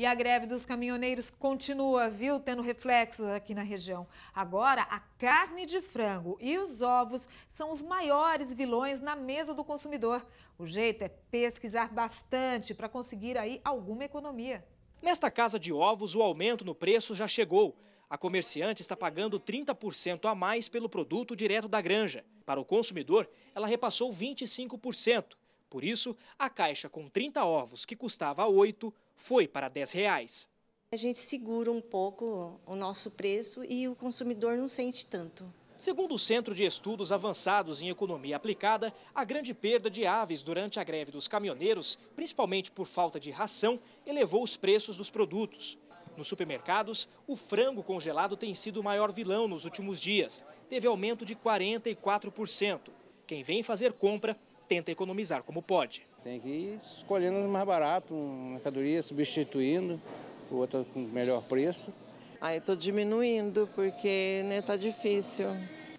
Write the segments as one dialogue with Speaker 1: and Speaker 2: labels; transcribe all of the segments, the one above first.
Speaker 1: E a greve dos caminhoneiros continua, viu, tendo reflexos aqui na região. Agora, a carne de frango e os ovos são os maiores vilões na mesa do consumidor. O jeito é pesquisar bastante para conseguir aí alguma economia.
Speaker 2: Nesta casa de ovos, o aumento no preço já chegou. A comerciante está pagando 30% a mais pelo produto direto da granja. Para o consumidor, ela repassou 25%. Por isso, a caixa com 30 ovos, que custava 8, foi para 10 reais.
Speaker 1: A gente segura um pouco o nosso preço e o consumidor não sente tanto.
Speaker 2: Segundo o Centro de Estudos Avançados em Economia Aplicada, a grande perda de aves durante a greve dos caminhoneiros, principalmente por falta de ração, elevou os preços dos produtos. Nos supermercados, o frango congelado tem sido o maior vilão nos últimos dias. Teve aumento de 44%. Quem vem fazer compra tenta economizar como pode.
Speaker 3: Tem que ir escolhendo os mais baratos, uma mercadoria, substituindo, outra com melhor preço. Aí estou diminuindo, porque né, tá difícil.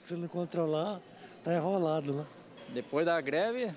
Speaker 3: Se não controlar, tá enrolado, né?
Speaker 2: Depois da greve,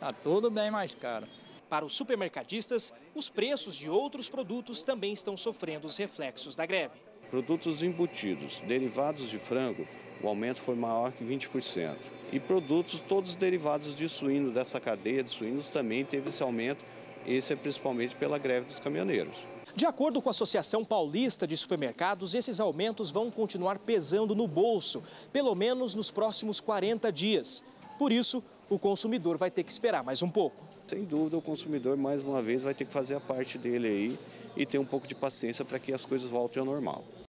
Speaker 2: tá tudo bem mais caro. Para os supermercadistas, os preços de outros produtos também estão sofrendo os reflexos da greve.
Speaker 3: Produtos embutidos, derivados de frango, o aumento foi maior que 20%. E produtos todos derivados de suíno, dessa cadeia de suínos, também teve esse aumento, esse é principalmente pela greve dos caminhoneiros.
Speaker 2: De acordo com a Associação Paulista de Supermercados, esses aumentos vão continuar pesando no bolso, pelo menos nos próximos 40 dias. Por isso, o consumidor vai ter que esperar mais um pouco. Sem dúvida, o consumidor, mais uma vez, vai ter que fazer a parte dele aí
Speaker 3: e ter um pouco de paciência para que as coisas voltem ao normal.